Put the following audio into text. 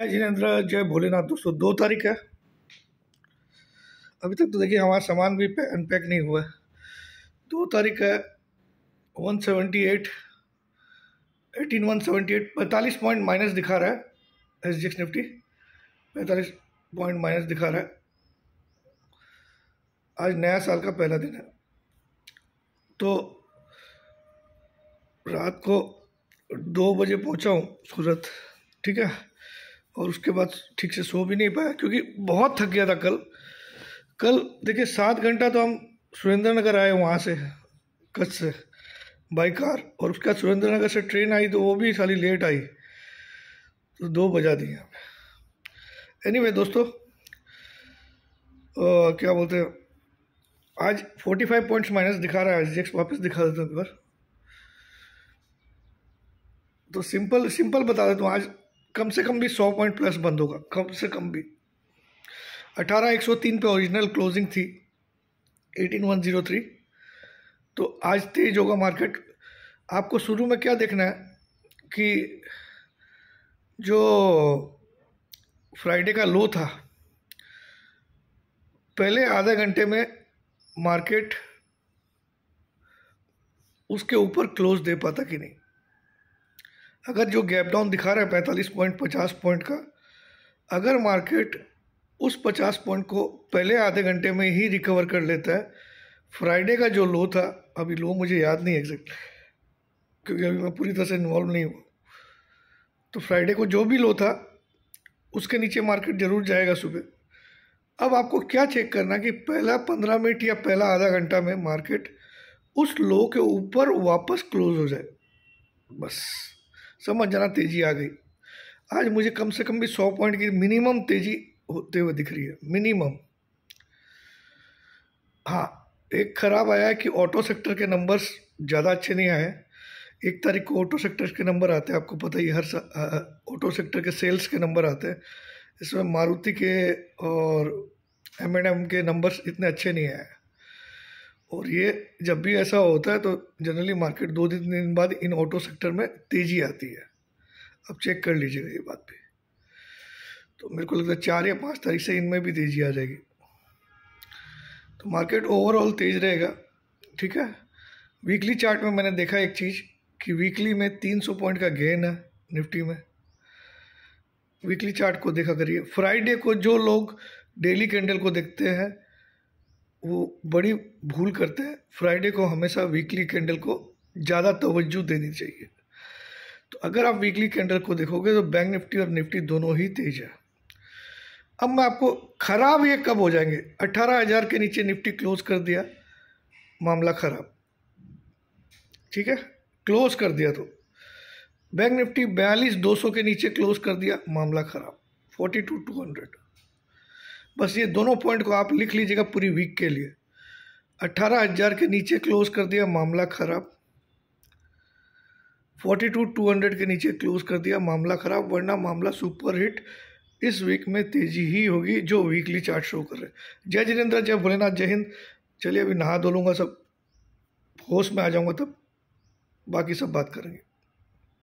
जय जिनेन्द्र जय भोलेनाथ दोस्तों दो तारीख है अभी तक तो देखिए हमारा सामान भी अनपैक नहीं हुआ है दो तारीख है one seventy eight eighteen one seventy eight पैंतालीस पॉइंट माइनस दिखा रहा है एस जिक्स एक्स निफ्टी पैंतालीस पॉइंट माइनस दिखा रहा है आज नया साल का पहला दिन है तो रात को दो बजे पहुंचा हूँ सूरत ठीक है और उसके बाद ठीक से सो भी नहीं पाया क्योंकि बहुत थक गया था कल कल देखिए सात घंटा तो हम सुरेंद्र नगर आए वहाँ से कच्छ से बाई कार और उसके बाद सुरेंद्र नगर से ट्रेन आई तो वो भी साली लेट आई तो दो बजा दिए हमें एनी वे दोस्तों आ, क्या बोलते हैं आज 45 पॉइंट्स माइनस दिखा रहा है एस जी वापस दिखा देता हूँ एक बार तो सिंपल सिंपल बता देता हूँ आज कम से कम भी सौ पॉइंट प्लस बंद होगा कम से कम भी अठारह एक सौ तीन पे ओरिजिनल क्लोजिंग थी एटीन वन जीरो थ्री तो आज तेज होगा मार्केट आपको शुरू में क्या देखना है कि जो फ्राइडे का लो था पहले आधे घंटे में मार्केट उसके ऊपर क्लोज दे पाता कि नहीं अगर जो गैप डाउन दिखा रहा है पैंतालीस पॉइंट पचास पॉइंट का अगर मार्केट उस पचास पॉइंट को पहले आधे घंटे में ही रिकवर कर लेता है फ्राइडे का जो लो था अभी लो मुझे याद नहीं एग्जैक्ट क्योंकि अभी मैं पूरी तरह से इन्वॉल्व नहीं हुआ तो फ्राइडे को जो भी लो था उसके नीचे मार्केट ज़रूर जाएगा सुबह अब आपको क्या चेक करना कि पहला पंद्रह मिनट या पहला आधा घंटा में मार्केट उस लो के ऊपर वापस क्लोज हो जाए बस समझ जाना तेजी आ गई आज मुझे कम से कम भी सौ पॉइंट की मिनिमम तेजी होते हुए दिख रही है मिनिमम हाँ एक खराब आया है कि ऑटो सेक्टर के नंबर्स ज़्यादा अच्छे नहीं आए एक तारीख को ऑटो सेक्टर के नंबर आते हैं आपको पता ही हर ऑटो सेक्टर के सेल्स के नंबर आते हैं इसमें मारुति के और एम एंड एम के नंबर्स इतने अच्छे नहीं आए और ये जब भी ऐसा होता है तो जनरली मार्केट दो तीन दिन बाद इन ऑटो सेक्टर में तेज़ी आती है अब चेक कर लीजिएगा ये बात भी तो मेरे को लगता है चार या पाँच तारीख से इनमें भी तेज़ी आ जाएगी तो मार्केट ओवरऑल तेज़ रहेगा ठीक है वीकली चार्ट में मैंने देखा एक चीज़ कि वीकली में तीन सौ पॉइंट का गेन है निफ्टी में वीकली चार्ट को देखा करिए फ्राइडे को जो लोग डेली कैंडल को देखते हैं वो बड़ी भूल करते हैं फ्राइडे को हमेशा वीकली कैंडल को ज़्यादा तवज्जो देनी चाहिए तो अगर आप वीकली कैंडल को देखोगे तो बैंक निफ्टी और निफ्टी दोनों ही तेज है अब मैं आपको ख़राब ये कब हो जाएंगे अट्ठारह हज़ार के नीचे निफ्टी क्लोज कर दिया मामला ख़राब ठीक है क्लोज कर दिया तो बैंक निफ्टी बयालीस दो सौ के नीचे क्लोज कर दिया मामला ख़राब फोर्टी टू टू हंड्रेड बस ये दोनों पॉइंट को आप लिख लीजिएगा पूरी वीक के लिए अट्ठारह हज़ार के नीचे क्लोज कर दिया मामला ख़राब फोर्टी टू टू हंड्रेड के नीचे क्लोज कर दिया मामला ख़राब वरना मामला सुपर हिट इस वीक में तेज़ी ही होगी जो वीकली चार्ट शो कर रहे जय जिनेन्द्र जय भोलेनाथ जय हिंद चलिए अभी नहा धो लूँगा सब होश में आ जाऊँगा तब बाकी सब बात करेंगे